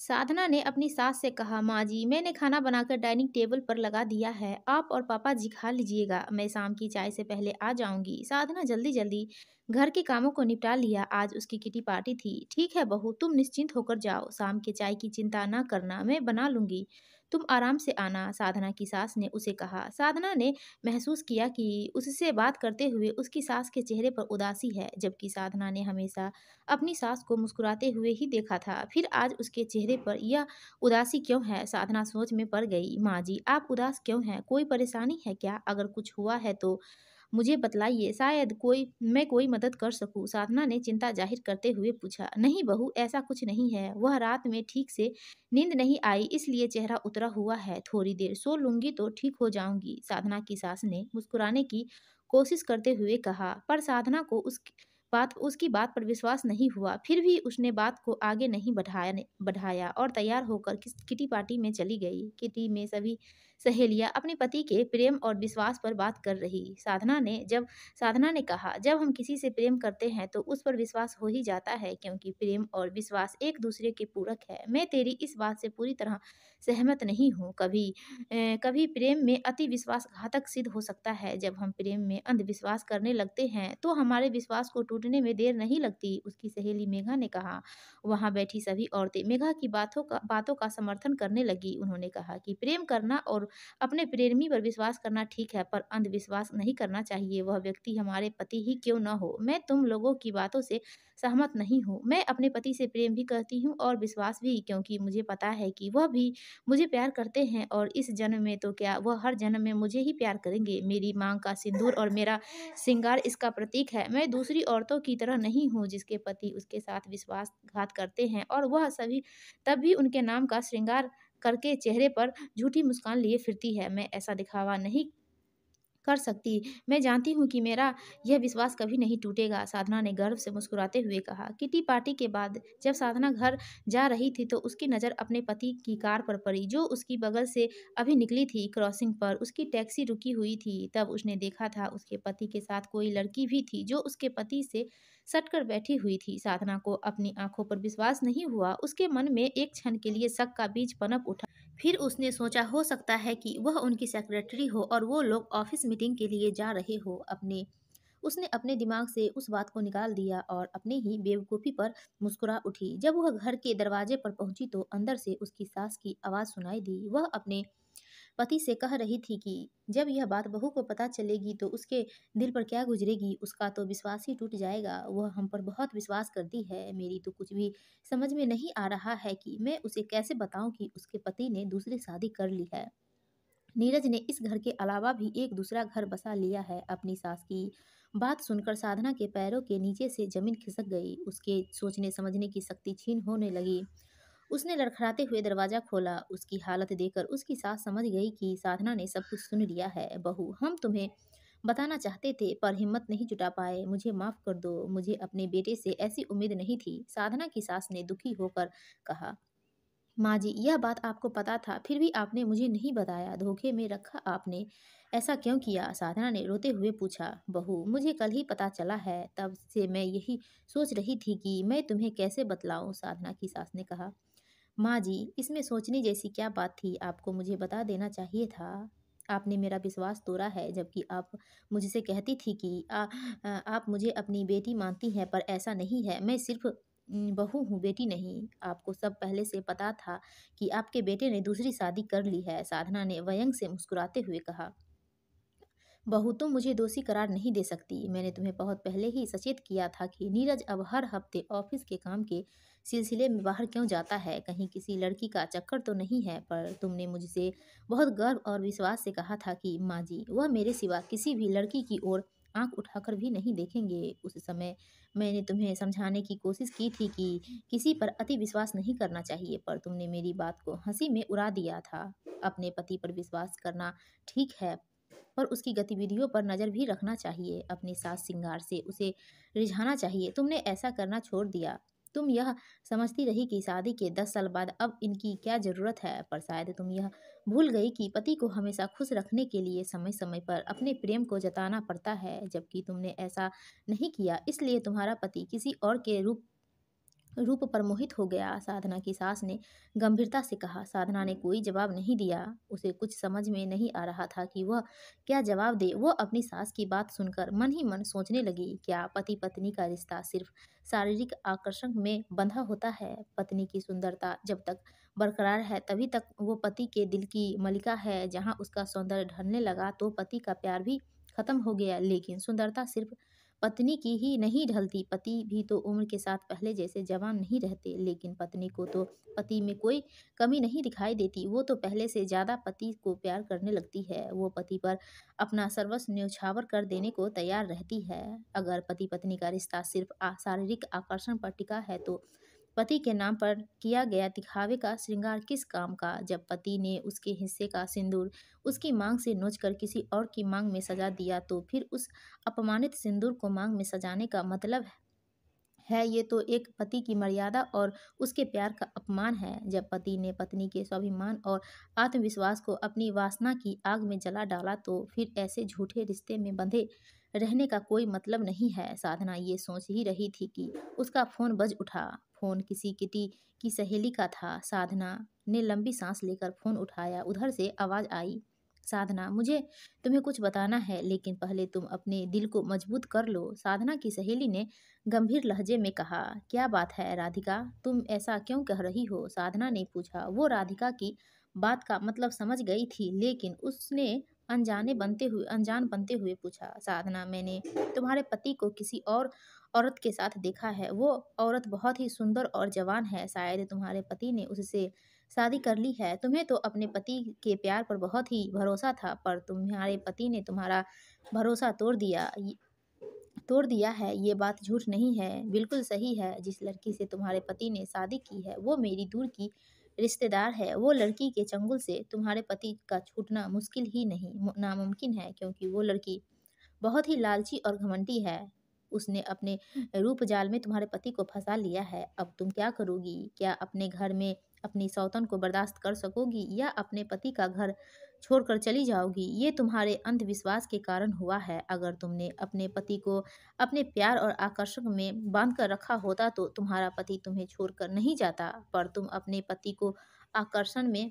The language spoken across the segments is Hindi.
साधना ने अपनी सास से कहा माँ जी मैंने खाना बनाकर डाइनिंग टेबल पर लगा दिया है आप और पापा जी खा लीजिएगा मैं शाम की चाय से पहले आ जाऊंगी साधना जल्दी जल्दी घर के कामों को निपटा लिया आज उसकी किटी पार्टी थी ठीक है बहू तुम निश्चिंत होकर जाओ शाम के चाय की चिंता ना करना मैं बना लूँगी तुम आराम से आना साधना की सास ने उसे कहा साधना ने महसूस किया कि उससे बात करते हुए उसकी सास के चेहरे पर उदासी है जबकि साधना ने हमेशा अपनी सास को मुस्कुराते हुए ही देखा था फिर आज उसके चेहरे पर यह उदासी क्यों है साधना सोच में पड़ गई माँ जी आप उदास क्यों हैं कोई परेशानी है क्या अगर कुछ हुआ है तो मुझे बतलाइए शायद कोई मैं कोई मदद कर सकूं साधना ने चिंता जाहिर करते हुए पूछा नहीं बहू ऐसा कुछ नहीं है वह रात में ठीक से नींद नहीं आई इसलिए चेहरा उतरा हुआ है थोड़ी देर सो लूंगी तो ठीक हो जाऊंगी साधना की सास ने मुस्कुराने की कोशिश करते हुए कहा पर साधना को उसकी बात उसकी बात पर विश्वास नहीं हुआ फिर भी उसने बात को आगे नहीं बढ़ाया बढ़ाया और तैयार होकर किटी पार्टी में चली गई किटी में सभी सहेलियां अपने पति के प्रेम और विश्वास पर बात कर रही साधना ने जब साधना ने कहा जब हम किसी से प्रेम करते हैं तो उस पर विश्वास हो ही जाता है क्योंकि प्रेम और विश्वास एक दूसरे के पूरक है मैं तेरी इस बात से पूरी तरह सहमत नहीं हूँ कभी ए, कभी प्रेम में अति घातक सिद्ध हो सकता है जब हम प्रेम में अंधविश्वास करने लगते हैं तो हमारे विश्वास को टूटने में देर नहीं लगती उसकी सहेली मेघा ने कहा वहाँ बैठी सभी औरतें मेघा की बातों का बातों का समर्थन करने लगी उन्होंने कहा कि प्रेम करना और अपने प्रेमी पर विश्वास करना ठीक है पर अंधविश्वास नहीं करना चाहिए वह व्यक्ति हमारे पति ही क्यों न हो मैं तुम लोगों की बातों से सहमत नहीं हूँ मैं अपने पति से प्रेम भी करती हूँ और विश्वास भी क्योंकि मुझे पता है कि वह भी मुझे प्यार करते हैं और इस जन्म में तो क्या वह हर जन्म में मुझे ही प्यार करेंगे मेरी मांग का सिंदूर और मेरा श्रृंगार इसका प्रतीक है मैं दूसरी औरतों की तरह नहीं हूँ जिसके पति उसके साथ विश्वासघात करते हैं और वह सभी तब भी उनके नाम का श्रृंगार करके चेहरे पर झूठी मुस्कान लिए फिरती है मैं ऐसा दिखावा नहीं कर सकती मैं जानती हूँ कि मेरा यह विश्वास कभी नहीं टूटेगा साधना ने गर्व से मुस्कुराते हुए कहा किटी पार्टी के बाद जब साधना घर जा रही थी तो उसकी नज़र अपने पति की कार पर पड़ी जो उसकी बगल से अभी निकली थी क्रॉसिंग पर उसकी टैक्सी रुकी हुई थी तब उसने देखा था उसके पति के साथ कोई लड़की भी थी जो उसके पति से सटकर बैठी हुई थी साधना को अपनी आंखों पर विश्वास नहीं हुआ उसके मन में एक क्षण के लिए शक का बीज पनप उठा फिर उसने सोचा हो सकता है कि वह उनकी सेक्रेटरी हो और वो लोग ऑफिस मीटिंग के लिए जा रहे हो अपने उसने अपने दिमाग से उस बात को निकाल दिया और अपने ही बेवकूफ़ी पर मुस्कुरा उठी जब वह घर के दरवाजे पर पहुंची तो अंदर से उसकी सास की आवाज़ सुनाई दी वह अपने पति से कह रही थी कि जब यह बात बहू को पता चलेगी तो उसके दिल पर क्या गुजरेगी उसका तो विश्वास ही टूट जाएगा वह हम पर बहुत विश्वास करती है मेरी तो कुछ भी समझ में नहीं आ रहा है कि मैं उसे कैसे बताऊं कि उसके पति ने दूसरी शादी कर ली है नीरज ने इस घर के अलावा भी एक दूसरा घर बसा लिया है अपनी सास की बात सुनकर साधना के पैरों के नीचे से जमीन खिसक गई उसके सोचने समझने की शक्ति छीन होने लगी उसने लड़खड़ाते हुए दरवाज़ा खोला उसकी हालत देखकर उसकी सास समझ गई कि साधना ने सब कुछ सुन लिया है बहू हम तुम्हें बताना चाहते थे पर हिम्मत नहीं जुटा पाए मुझे माफ़ कर दो मुझे अपने बेटे से ऐसी उम्मीद नहीं थी साधना की सास ने दुखी होकर कहा माँ जी यह बात आपको पता था फिर भी आपने मुझे नहीं बताया धोखे में रखा आपने ऐसा क्यों किया साधना ने रोते हुए पूछा बहू मुझे कल ही पता चला है तब से मैं यही सोच रही थी कि मैं तुम्हें कैसे बतलाऊं साधना की सास ने कहा माँ जी इसमें सोचने जैसी क्या बात थी आपको मुझे बता देना चाहिए था आपने मेरा विश्वास तोड़ा है जबकि आप मुझसे कहती थी कि आ, आ, आप मुझे अपनी बेटी मानती हैं पर ऐसा नहीं है मैं सिर्फ बहू हूँ बेटी नहीं आपको सब पहले से पता था कि आपके बेटे ने दूसरी शादी कर ली है साधना ने व्यंग से मुस्कुराते हुए कहा बहू तो मुझे दोषी करार नहीं दे सकती मैंने तुम्हें बहुत पहले ही सचेत किया था कि नीरज अब हर हफ्ते ऑफिस के काम के सिलसिले में बाहर क्यों जाता है कहीं किसी लड़की का चक्कर तो नहीं है पर तुमने मुझसे बहुत गर्व और विश्वास से कहा था कि माँ जी वह मेरे सिवा किसी भी लड़की की ओर आंख उठाकर भी नहीं देखेंगे उस समय मैंने तुम्हें समझाने की कोशिश की थी कि किसी पर अति विश्वास नहीं करना चाहिए पर तुमने मेरी बात को हंसी में उड़ा दिया था अपने पति पर विश्वास करना ठीक है और उसकी गतिविधियों पर नज़र भी रखना चाहिए अपनी सास सिंगार से उसे रिझाना चाहिए तुमने ऐसा करना छोड़ दिया तुम यह समझती रही कि शादी के दस साल बाद अब इनकी क्या ज़रूरत है पर शायद तुम यह भूल गई कि पति को हमेशा खुश रखने के लिए समय समय पर अपने प्रेम को जताना पड़ता है जबकि तुमने ऐसा नहीं किया इसलिए तुम्हारा पति किसी और के रूप रूप पर मोहित हो गया साधना की सास ने गंभीरता से कहा साधना ने कोई जवाब नहीं दिया उसे कुछ समझ में नहीं आ रहा था कि वह क्या जवाब दे वह अपनी सास की बात सुनकर मन ही मन सोचने लगी क्या पति पत्नी का रिश्ता सिर्फ शारीरिक आकर्षण में बंधा होता है पत्नी की सुंदरता जब तक बरकरार है तभी तक वो पति के दिल की मलिका है जहाँ उसका सौंदर्य ढलने लगा तो पति का प्यार भी खत्म हो गया लेकिन सुंदरता सिर्फ पत्नी की ही नहीं ढलती पति भी तो उम्र के साथ पहले जैसे जवान नहीं रहते लेकिन पत्नी को तो पति में कोई कमी नहीं दिखाई देती वो तो पहले से ज़्यादा पति को प्यार करने लगती है वो पति पर अपना सर्वस्व न्यौछावर कर देने को तैयार रहती है अगर पति पत्नी का रिश्ता सिर्फ शारीरिक आकर्षण पर टिका है तो पति के नाम पर किया गया दिखावे का श्रृंगार किस काम का जब पति ने उसके हिस्से का सिंदूर उसकी मांग से नोच कर किसी और की मांग में सजा दिया तो फिर उस अपमानित सिंदूर को मांग में सजाने का मतलब है है ये तो एक पति की मर्यादा और उसके प्यार का अपमान है जब पति ने पत्नी के स्वाभिमान और आत्मविश्वास को अपनी वासना की आग में जला डाला तो फिर ऐसे झूठे रिश्ते में बंधे रहने का कोई मतलब नहीं है साधना ये सोच ही रही थी कि उसका फ़ोन बज उठा फ़ोन किसी किटी की सहेली का था साधना ने लंबी सांस लेकर फ़ोन उठाया उधर से आवाज़ आई साधना मुझे तुम्हें कुछ बताना है लेकिन पहले तुम अपने दिल को मजबूत कर लो साधना की सहेली ने गंभीर लहजे में कहा क्या बात है राधिका तुम ऐसा क्यों कह रही हो साधना ने पूछा वो राधिका की बात का मतलब समझ गई थी लेकिन उसने अनजाने बनते हुए अनजान बनते हुए पूछा साधना मैंने तुम्हारे पति को किसी और औरत के साथ देखा है वो औरत बहुत ही सुंदर और जवान है शायद तुम्हारे पति ने उससे शादी कर ली है तुम्हें तो अपने पति के प्यार पर बहुत ही भरोसा था पर तुम्हारे पति ने तुम्हारा भरोसा तोड़ दिया तोड़ दिया है ये बात झूठ नहीं है बिल्कुल सही है जिस लड़की से तुम्हारे पति ने शादी की है वो मेरी दूर की रिश्तेदार है वो लड़की के चंगुल से तुम्हारे पति का छूटना मुश्किल ही नहीं नामुमकिन है क्योंकि वो लड़की बहुत ही लालची और घमंडी है उसने अपने रूप जाल में तुम्हारे पति को फंसा लिया है अब तुम क्या करोगी क्या अपने घर में अपनी सौतन को बर्दाश्त कर सकोगी या अपने पति का घर छोड़कर चली जाओगी ये तुम्हारे अंधविश्वास के कारण हुआ है अगर तुमने अपने पति को अपने प्यार और आकर्षक में बांध कर रखा होता तो तुम्हारा पति तुम्हें छोड़कर नहीं जाता पर तुम अपने पति को आकर्षण में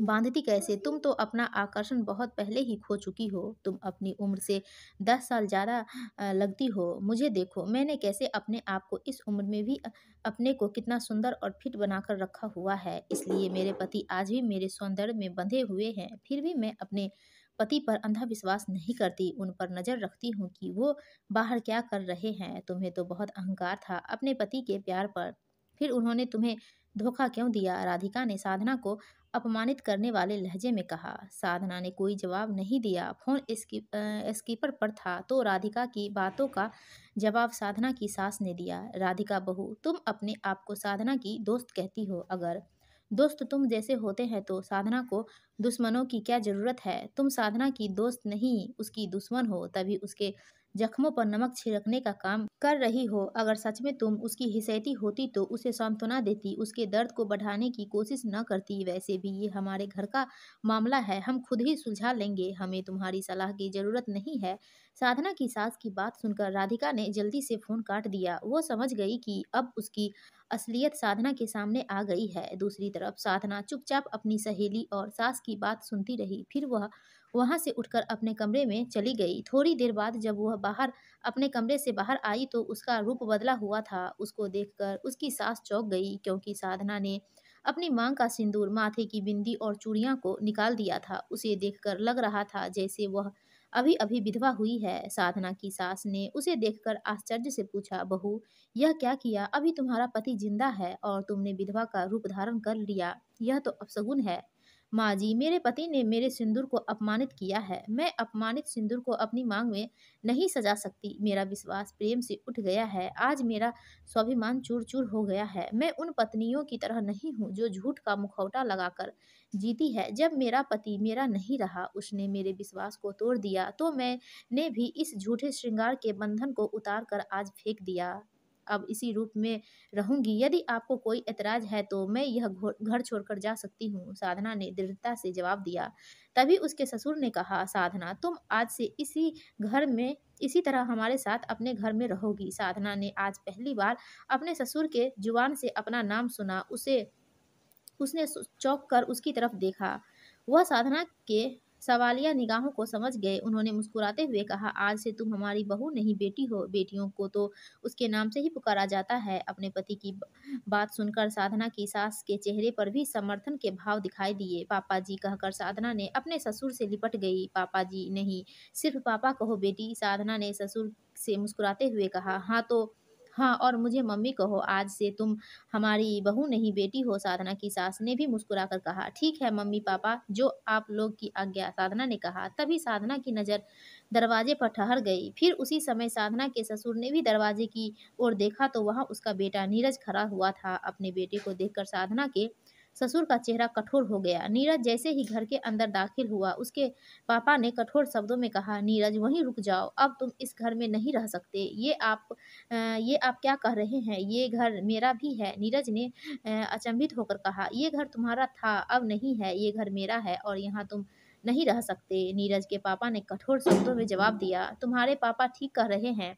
बांधती कैसे तुम तो अपना आकर्षण बहुत पहले ही खो चुकी हो तुम अपनी उम्र से दस साल ज़्यादा लगती हो मुझे देखो मैंने कैसे अपने आप को इस उम्र में भी अपने को कितना सुंदर और फिट बनाकर रखा हुआ है इसलिए मेरे पति आज भी मेरे सौंदर्य में बंधे हुए हैं फिर भी मैं अपने पति पर अंधा विश्वास नहीं करती उन पर नज़र रखती हूँ कि वो बाहर क्या कर रहे हैं तुम्हें तो बहुत अहंकार था अपने पति के प्यार पर फिर उन्होंने तुम्हें धोखा क्यों दिया राधिका ने साधना को अपमानित करने वाले लहजे में कहा साधना ने कोई जवाब नहीं दिया फोन स्कीपर पर था तो राधिका की बातों का जवाब साधना की सास ने दिया राधिका बहू तुम अपने आप को साधना की दोस्त कहती हो अगर दोस्त तुम जैसे होते हैं तो साधना को दुश्मनों की क्या ज़रूरत है तुम साधना की दोस्त नहीं उसकी दुश्मन हो तभी उसके जख्मों पर नमक छिड़कने का काम कर रही हो अगर सच में तुम उसकी हिसैती होती तो उसे सांत्वना देती उसके दर्द को बढ़ाने की कोशिश न करती वैसे भी ये हमारे घर का मामला है हम खुद ही सुलझा लेंगे हमें तुम्हारी सलाह की ज़रूरत नहीं है साधना की सास की बात सुनकर राधिका ने जल्दी से फ़ोन काट दिया वो समझ गई कि अब उसकी असलियत साधना के सामने आ गई है दूसरी तरफ साधना चुपचाप अपनी सहेली और सास की बात सुनती रही फिर वह वहाँ से उठकर अपने कमरे में चली गई थोड़ी देर बाद जब वह बाहर अपने कमरे से बाहर आई तो उसका रूप बदला हुआ था उसको देखकर उसकी सास चौंक गई क्योंकि साधना ने अपनी मांग का सिंदूर माथे की बिंदी और चूड़ियाँ को निकाल दिया था उसे देखकर लग रहा था जैसे वह अभी अभी विधवा हुई है साधना की सास ने उसे देखकर आश्चर्य से पूछा बहू यह क्या किया अभी तुम्हारा पति जिंदा है और तुमने विधवा का रूप धारण कर लिया यह तो अपसगुन है माँ जी मेरे पति ने मेरे सिंदूर को अपमानित किया है मैं अपमानित सिंदूर को अपनी मांग में नहीं सजा सकती मेरा विश्वास प्रेम से उठ गया है आज मेरा स्वाभिमान चूर चूर हो गया है मैं उन पत्नियों की तरह नहीं हूँ जो झूठ का मुखौटा लगाकर जीती है जब मेरा पति मेरा नहीं रहा उसने मेरे विश्वास को तोड़ दिया तो मैंने भी इस झूठे श्रृंगार के बंधन को उतार कर आज फेंक दिया अब इसी रूप में रहूंगी यदि आपको कोई ऐतराज है तो मैं यह घर छोड़कर जा सकती हूँ साधना ने दृढ़ता से जवाब दिया तभी उसके ससुर ने कहा साधना तुम आज से इसी घर में इसी तरह हमारे साथ अपने घर में रहोगी साधना ने आज पहली बार अपने ससुर के जुबान से अपना नाम सुना उसे उसने चौंक कर उसकी तरफ देखा वह साधना के सवालिया निगाहों को समझ गए उन्होंने मुस्कुराते हुए कहा आज से तुम हमारी बहू नहीं बेटी हो बेटियों को तो उसके नाम से ही पुकारा जाता है अपने पति की बात सुनकर साधना की सास के चेहरे पर भी समर्थन के भाव दिखाई दिए पापा जी कहकर साधना ने अपने ससुर से लिपट गई पापा जी नहीं सिर्फ पापा कहो बेटी साधना ने ससुर से मुस्कुराते हुए कहा हाँ तो हाँ और मुझे मम्मी कहो आज से तुम हमारी बहू नहीं बेटी हो साधना की सास ने भी मुस्कुरा कर कहा ठीक है मम्मी पापा जो आप लोग की आज्ञा साधना ने कहा तभी साधना की नज़र दरवाजे पर ठहर गई फिर उसी समय साधना के ससुर ने भी दरवाजे की ओर देखा तो वहाँ उसका बेटा नीरज खड़ा हुआ था अपने बेटे को देखकर साधना के ससुर का चेहरा कठोर हो गया नीरज जैसे ही घर के अंदर दाखिल हुआ उसके पापा ने कठोर शब्दों में कहा नीरज वहीं रुक जाओ अब तुम इस घर में नहीं रह सकते ये आप ये आप क्या कह रहे हैं ये घर मेरा भी है नीरज ने अचंभित होकर कहा ये घर तुम्हारा था अब नहीं है ये घर मेरा है और यहाँ तुम नहीं रह सकते नीरज के पापा ने कठोर शब्दों में जवाब दिया तुम्हारे पापा ठीक कह रहे हैं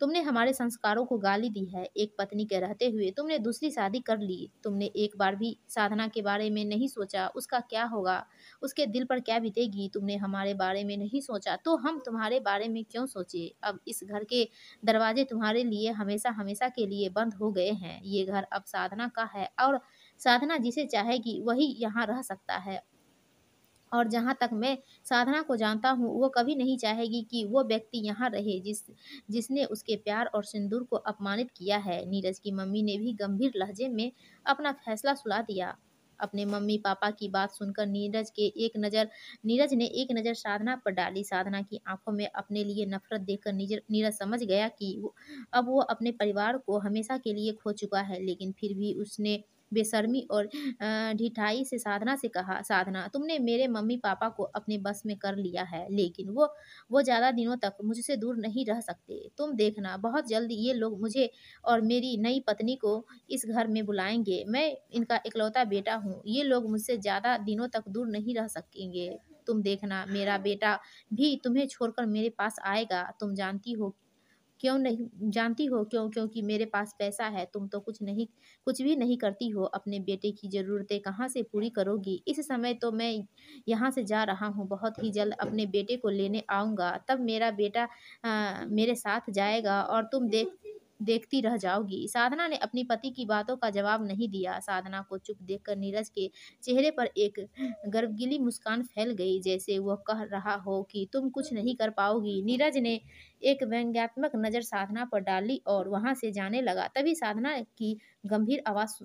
तुमने हमारे संस्कारों को गाली दी है एक पत्नी के रहते हुए तुमने दूसरी शादी कर ली तुमने एक बार भी साधना के बारे में नहीं सोचा उसका क्या होगा उसके दिल पर क्या बीतेगी तुमने हमारे बारे में नहीं सोचा तो हम तुम्हारे बारे में क्यों सोचे अब इस घर के दरवाजे तुम्हारे लिए हमेशा हमेशा के लिए बंद हो गए हैं ये घर अब साधना का है और साधना जिसे चाहेगी वही यहाँ रह सकता है और जहाँ तक मैं साधना को जानता हूँ वो कभी नहीं चाहेगी कि वो व्यक्ति यहाँ रहे जिस जिसने उसके प्यार और सिंदूर को अपमानित किया है नीरज की मम्मी ने भी गंभीर लहजे में अपना फैसला सुला दिया अपने मम्मी पापा की बात सुनकर नीरज के एक नज़र नीरज ने एक नज़र साधना पर डाली साधना की आंखों में अपने लिए नफरत देखकर नीरज समझ गया कि अब वो अपने परिवार को हमेशा के लिए खो चुका है लेकिन फिर भी उसने बेशर्मी और ढिठाई से साधना से कहा साधना तुमने मेरे मम्मी पापा को अपने बस में कर लिया है लेकिन वो वो ज़्यादा दिनों तक मुझसे दूर नहीं रह सकते तुम देखना बहुत जल्दी ये लोग मुझे और मेरी नई पत्नी को इस घर में बुलाएंगे मैं इनका इकलौता बेटा हूँ ये लोग मुझसे ज़्यादा दिनों तक दूर नहीं रह सकेंगे तुम देखना मेरा बेटा भी तुम्हें छोड़कर मेरे पास आएगा तुम जानती हो क्यों नहीं जानती हो क्यों क्योंकि मेरे पास पैसा है तुम तो कुछ नहीं कुछ भी नहीं करती हो अपने बेटे की ज़रूरतें कहाँ से पूरी करोगी इस समय तो मैं यहाँ से जा रहा हूँ बहुत ही जल्द अपने बेटे को लेने आऊँगा तब मेरा बेटा आ, मेरे साथ जाएगा और तुम देख देखती रह जाओगी साधना ने अपनी पति की बातों का जवाब नहीं दिया साधना को चुप देखकर नीरज के चेहरे पर एक गर्वगिली मुस्कान फैल गई जैसे वह कह रहा हो कि तुम कुछ नहीं कर पाओगी नीरज ने एक व्यंग्यात्मक नज़र साधना पर डाली और वहां से जाने लगा तभी साधना की गंभीर आवाज़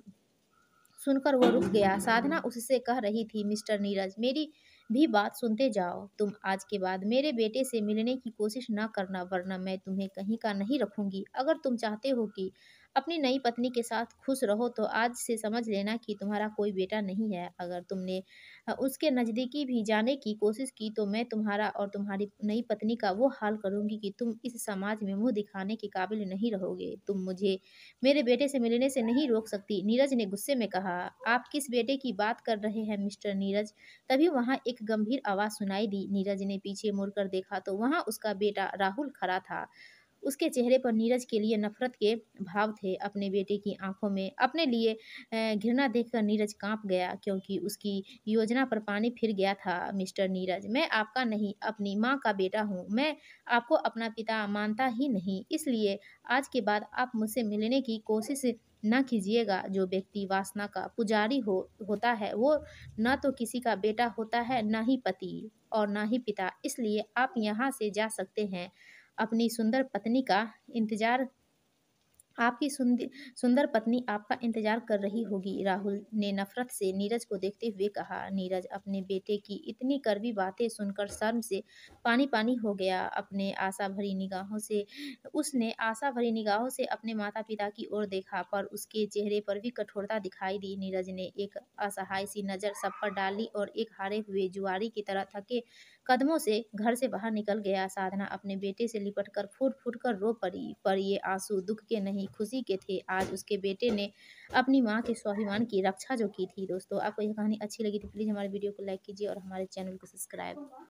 सुनकर वह रुक गया साधना उससे कह रही थी मिस्टर नीरज मेरी भी बात सुनते जाओ तुम आज के बाद मेरे बेटे से मिलने की कोशिश ना करना वरना मैं तुम्हें कहीं का नहीं रखूंगी अगर तुम चाहते हो कि अपनी नई पत्नी के साथ खुश रहो तो आज से समझ लेना कि तुम्हारा कोई बेटा नहीं है अगर तुमने उसके नज़दीकी भी जाने की कोशिश की तो मैं तुम्हारा और तुम्हारी नई पत्नी का वो हाल करूँगी कि तुम इस समाज में मुँह दिखाने के काबिल नहीं रहोगे तुम मुझे मेरे बेटे से मिलने से नहीं रोक सकती नीरज ने गुस्से में कहा आप किस बेटे की बात कर रहे हैं मिस्टर नीरज तभी वहाँ एक गंभीर आवाज़ सुनाई दी नीरज ने पीछे मुड़कर देखा तो वहाँ उसका बेटा राहुल खड़ा था उसके चेहरे पर नीरज के लिए नफरत के भाव थे अपने बेटे की आंखों में अपने लिए घृणा देखकर नीरज कांप गया क्योंकि उसकी योजना पर पानी फिर गया था मिस्टर नीरज मैं आपका नहीं अपनी माँ का बेटा हूँ मैं आपको अपना पिता मानता ही नहीं इसलिए आज के बाद आप मुझसे मिलने की कोशिश न कीजिएगा जो व्यक्ति वासना का पुजारी हो होता है वो न तो किसी का बेटा होता है न ही पति और न ही पिता इसलिए आप यहाँ से जा सकते हैं अपनी सुंदर पत्नी का इंतजार आपकी सुंदर पत्नी आपका इंतजार कर रही होगी राहुल ने नफरत से नीरज को देखते हुए कहा नीरज अपने बेटे की इतनी करवी बातें सुनकर शर्म से पानी पानी हो गया अपने आशा भरी निगाहों से उसने आशा भरी निगाहों से अपने माता पिता की ओर देखा पर उसके चेहरे पर भी कठोरता दिखाई दी नीरज ने एक असहाय सी नज़र सब पर डाली और एक हारे हुए जुआरी की तरह थके कदमों से घर से बाहर निकल गया साधना अपने बेटे से लिपट कर फूट फूट कर रो पड़ी पर ये आंसू दुख के नहीं खुशी के थे आज उसके बेटे ने अपनी माँ के स्वाभिमान की रक्षा जो की थी दोस्तों आपको यह कहानी अच्छी लगी तो प्लीज़ हमारे वीडियो को लाइक कीजिए और हमारे चैनल को सब्सक्राइब